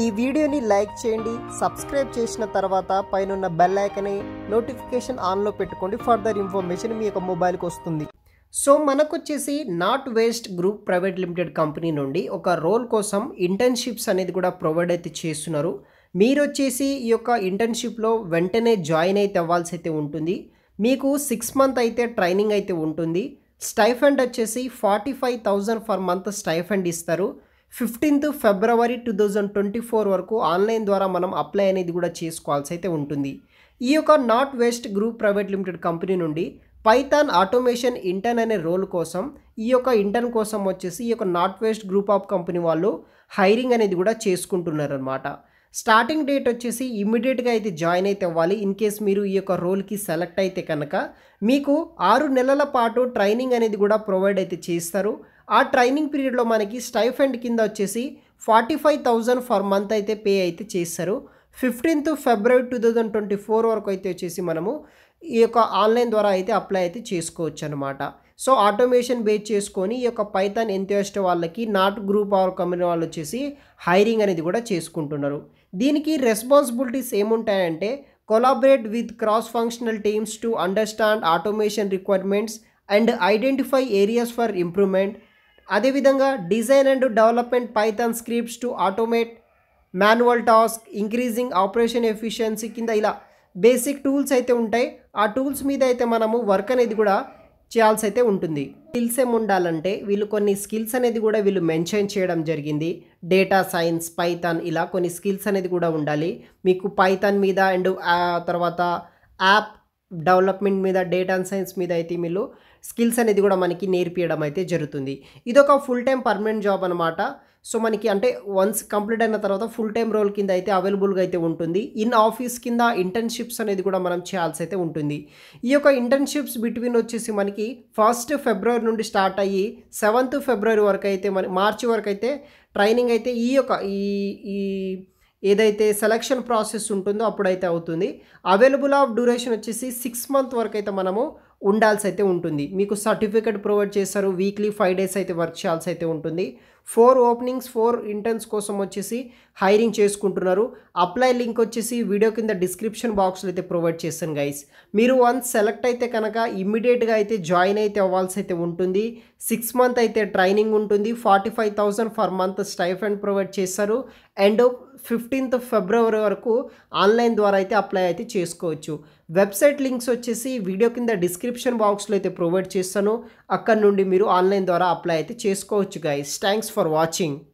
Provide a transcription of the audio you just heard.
ఈ వీడియోని లైక్ చేయండి సబ్స్క్రైబ్ చేసిన తర్వాత పైన బెల్ ఐకనే నోటిఫికేషన్ ఆన్లో పెట్టుకోండి ఫర్దర్ ఇన్ఫర్మేషన్ మీ యొక్క మొబైల్కి వస్తుంది సో మనకొచ్చేసి north west group private limited company నుండి ఒక రోల్ కోసం ఇంటర్న్షిప్స్ అనేది కూడా ప్రొవైడ్ అయితే చేస్తున్నారు మీరు వచ్చేసి ఈ యొక్క ఇంటర్న్షిప్లో వెంటనే జాయిన్ అయితే అవ్వాల్సి అయితే ఉంటుంది మీకు సిక్స్ మంత్ అయితే ట్రైనింగ్ అయితే ఉంటుంది స్టైఫండ్ వచ్చేసి forty five thousand for month stipend ఇస్తారు fifteenth February two thousand twenty four వరకు ఆన్లైన్ ద్వారా మనం అప్లై అనేది కూడా చేసుకోవాల్సి అయితే ఉంటుంది ఈ యొక్క north west group private limited company నుండి పైథాన్ ఆటోమేషన్ ఇంటర్న్ అనే రోల్ కోసం ఈ యొక్క ఇంటర్న్ కోసం వచ్చేసి ఈ యొక్క north west group of company వాళ్ళు హైరింగ్ అనేది కూడా చేసుకుంటున్నారనమాట స్టార్టింగ్ డేట్ వచ్చేసి ఇమ్మీడియట్గా అయితే జాయిన్ అయితే అవ్వాలి ఇన్ కేస్ మీరు ఈ యొక్క రోల్కి సెలెక్ట్ అయితే కనుక మీకు ఆరు నెలల పాటు ట్రైనింగ్ అనేది కూడా ప్రొవైడ్ అయితే చేస్తారు ఆ ట్రైనింగ్ పీరియడ్లో మనకి స్టైఫెండ్ కింద వచ్చేసి forty five thousand for month అయితే పే అయితే చేస్తారు fifteenth February two thousand twenty four వరకు అయితే వచ్చేసి మనము ఈ యొక్క ఆన్లైన్ ద్వారా అయితే అప్లై అయితే చేసుకోవచ్చు అనమాట సో ఆటోమేషన్ బేస్ చేసుకొని ఈ యొక్క పైథాన్ ఎంతెస్ట్ వాళ్ళకి నాట్ గ్రూప్ ఆర్ కంపెనీ వాళ్ళు వచ్చేసి హైరింగ్ అనేది కూడా చేసుకుంటున్నారు దీనికి రెస్పాన్సిబిలిటీస్ ఏముంటాయంటే collaborate with cross functional teams to understand automation requirements and identify areas for improvement అదేవిధంగా design and development python scripts to automate manual task increasing operation efficiency కింద ఇలా బేసిక్ టూల్స్ అయితే ఉంటాయి ఆ టూల్స్ మీద అయితే మనము వర్క్ అనేది కూడా చేయాల్సి అయితే ఉంటుంది స్కిల్స్ ఏమి ఉండాలంటే వీళ్ళు కొన్ని స్కిల్స్ అనేది కూడా వీళ్ళు మెన్షన్ చేయడం జరిగింది డేటా సైన్స్ పైథాన్ ఇలా కొన్ని స్కిల్స్ అనేది కూడా ఉండాలి మీకు పైథాన్ మీద అండ్ తర్వాత యాప్ డెవలప్మెంట్ మీద డేటా సైన్స్ మీద అయితే మీరు స్కిల్స్ అనేది కూడా మనకి నేర్పియడం అయితే జరుగుతుంది ఇదొక ఫుల్ టైం పర్మనెంట్ జాబ్ అనమాట సో మనకి అంటే వన్స్ కంప్లీట్ అయిన తర్వాత ఫుల్ టైం రోల్ కింద అయితే అవైలబుల్గా అయితే ఉంటుంది ఇన్ ఆఫీస్ కింద ఇంటర్న్షిప్స్ అనేది కూడా మనం చేయాల్సి అయితే ఉంటుంది ఈ యొక్క ఇంటర్న్షిప్స్ బిట్వీన్ వచ్చేసి మనకి ఫస్ట్ ఫిబ్రవరి నుండి స్టార్ట్ అయ్యి సెవెంత్ ఫిబ్రవరి వరకు అయితే మన మార్చి వరకు అయితే ట్రైనింగ్ అయితే ఈ యొక్క ఈ ఈ ఏదైతే సెలక్షన్ ప్రాసెస్ ఉంటుందో అప్పుడైతే అవుతుంది అవైలబుల్ ఆఫ్ డ్యూరేషన్ వచ్చేసి సిక్స్ మంత్ వరకు అయితే మనము ఉండాల్సి అయితే ఉంటుంది మీకు సర్టిఫికేట్ ప్రొవైడ్ చేస్తారు వీక్లీ ఫైవ్ డేస్ అయితే వర్క్ చేయాల్సి అయితే ఉంటుంది ఫోర్ ఓపెనింగ్స్ ఫోర్ ఇంటర్న్స్ కోసం వచ్చేసి హైరింగ్ చేసుకుంటున్నారు అప్లై లింక్ వచ్చేసి వీడియో కింద డిస్క్రిప్షన్ బాక్స్లో అయితే ప్రొవైడ్ చేస్తాను గైస్ మీరు వన్స్ సెలెక్ట్ అయితే కనుక ఇమ్మీడియట్గా అయితే జాయిన్ అయితే అవ్వాల్సి అయితే ఉంటుంది సిక్స్ మంత్ అయితే ట్రైనింగ్ ఉంటుంది forty five thousand for month stipend provide చేస్తారు అండ్ ఫిఫ్టీన్త్ ఫిబ్రవరి వరకు ఆన్లైన్ ద్వారా అయితే అప్లై అయితే చేసుకోవచ్చు వెబ్సైట్ లింక్స్ వచ్చేసి వీడియో కింద డిస్క్రిప్షన్ బాక్స్లో అయితే ప్రొవైడ్ చేస్తాను అక్కడ నుండి మీరు ఆన్లైన్ ద్వారా అప్లై అయితే చేసుకోవచ్చు గైస్ థ్యాంక్స్ for watching.